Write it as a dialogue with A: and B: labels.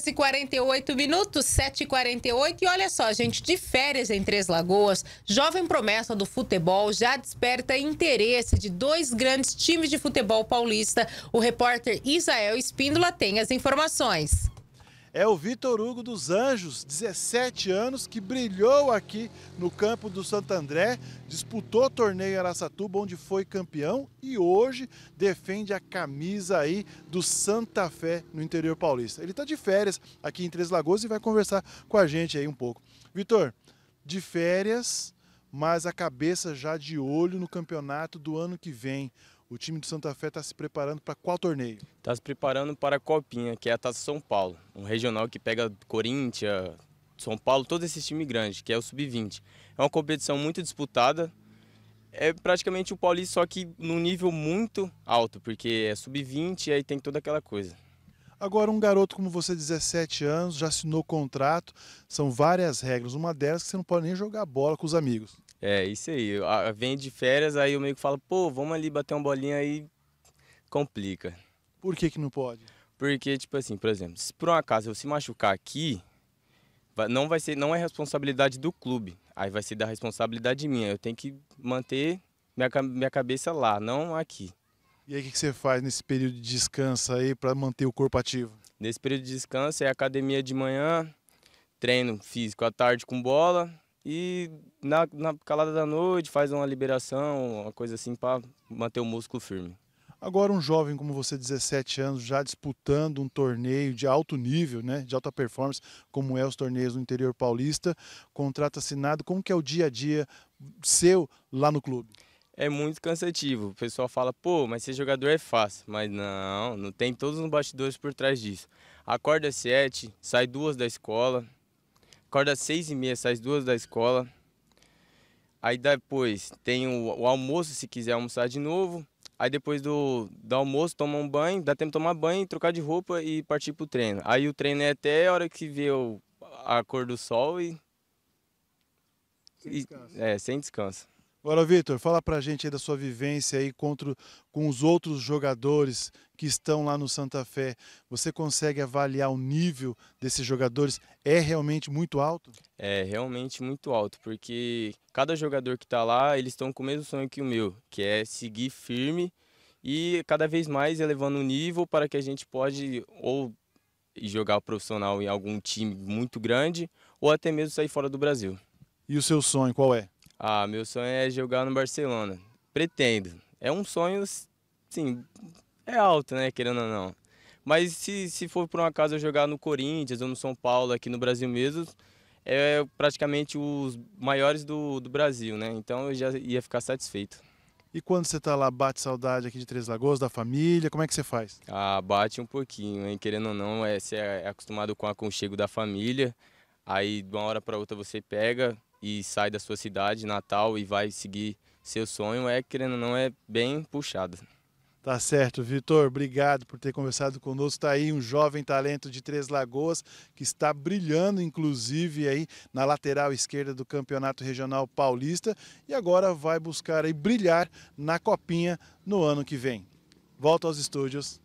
A: horas e 48 minutos, 7 e 48 E olha só, gente, de férias em Três Lagoas, jovem promessa do futebol já desperta interesse de dois grandes times de futebol paulista. O repórter Isael Espíndola tem as informações é o Vitor Hugo dos Anjos, 17 anos, que brilhou aqui no campo do Santo André, disputou o torneio Araçatuba, onde foi campeão e hoje defende a camisa aí do Santa Fé no interior paulista. Ele está de férias aqui em Três Lagoas e vai conversar com a gente aí um pouco. Vitor, de férias, mas a cabeça já de olho no campeonato do ano que vem. O time do Santa Fé está se preparando para qual torneio?
B: Está se preparando para a Copinha, que é a Taça São Paulo, um regional que pega Corinthians, São Paulo, todos esses times grandes, que é o Sub-20. É uma competição muito disputada, é praticamente o Paulista, só que num nível muito alto, porque é Sub-20 e aí tem toda aquela coisa.
A: Agora, um garoto como você, 17 anos, já assinou contrato, são várias regras. Uma delas é que você não pode nem jogar bola com os
B: amigos. É, isso aí. Vem de férias, aí o meio que fala, pô, vamos ali bater uma bolinha aí, complica. Por que que não pode? Porque, tipo assim, por exemplo, se por um acaso eu se machucar aqui, não vai ser, não é responsabilidade do clube. Aí vai ser da responsabilidade minha. Eu tenho que manter minha, minha cabeça lá, não aqui.
A: E aí o que, que você faz nesse período de descanso aí para manter o corpo ativo?
B: Nesse período de descanso é academia de manhã, treino físico à tarde com bola, e na, na calada da noite faz uma liberação, uma coisa assim para manter o músculo firme.
A: Agora um jovem como você, 17 anos, já disputando um torneio de alto nível, né, de alta performance, como é os torneios no interior paulista, contrato assinado, como que é o dia a dia seu lá no clube?
B: É muito cansativo. O pessoal fala, pô, mas ser jogador é fácil. Mas não, não tem todos os bastidores por trás disso. Acorda às 7, sai duas da escola, Acorda às seis e meia, sai às duas da escola. Aí depois tem o, o, almoço, se quiser almoçar de novo. Aí depois do, do almoço, toma um banho, dá tempo de tomar banho, trocar de roupa e partir pro treino. Aí o treino é até a hora que vê o, a cor do sol e. Sem e, é, sem descanso.
A: Agora, Vitor, fala pra gente aí da sua vivência aí contra, com os outros jogadores que estão lá no Santa Fé. Você consegue avaliar o nível desses jogadores? É realmente muito alto?
B: É realmente muito alto, porque cada jogador que está lá, eles estão com o mesmo sonho que o meu, que é seguir firme e cada vez mais elevando o nível para que a gente pode ou jogar profissional em algum time muito grande ou até mesmo sair fora do Brasil.
A: E o seu sonho qual
B: é? Ah, meu sonho é jogar no Barcelona. Pretendo. É um sonho, sim, é alto, né, querendo ou não. Mas se, se for por um acaso eu jogar no Corinthians ou no São Paulo, aqui no Brasil mesmo, é praticamente os maiores do, do Brasil, né? Então eu já ia ficar satisfeito.
A: E quando você tá lá, bate saudade aqui de Três Lagoas, da família, como é que você faz?
B: Ah, bate um pouquinho, hein? Querendo ou não, é, você é acostumado com o aconchego da família, aí de uma hora para outra você pega, e sai da sua cidade natal e vai seguir seu sonho é, querendo ou não, é bem puxado.
A: Tá certo, Vitor. Obrigado por ter conversado conosco. Está aí um jovem talento de Três Lagoas que está brilhando, inclusive, aí na lateral esquerda do Campeonato Regional Paulista e agora vai buscar aí brilhar na Copinha no ano que vem. Volto aos estúdios.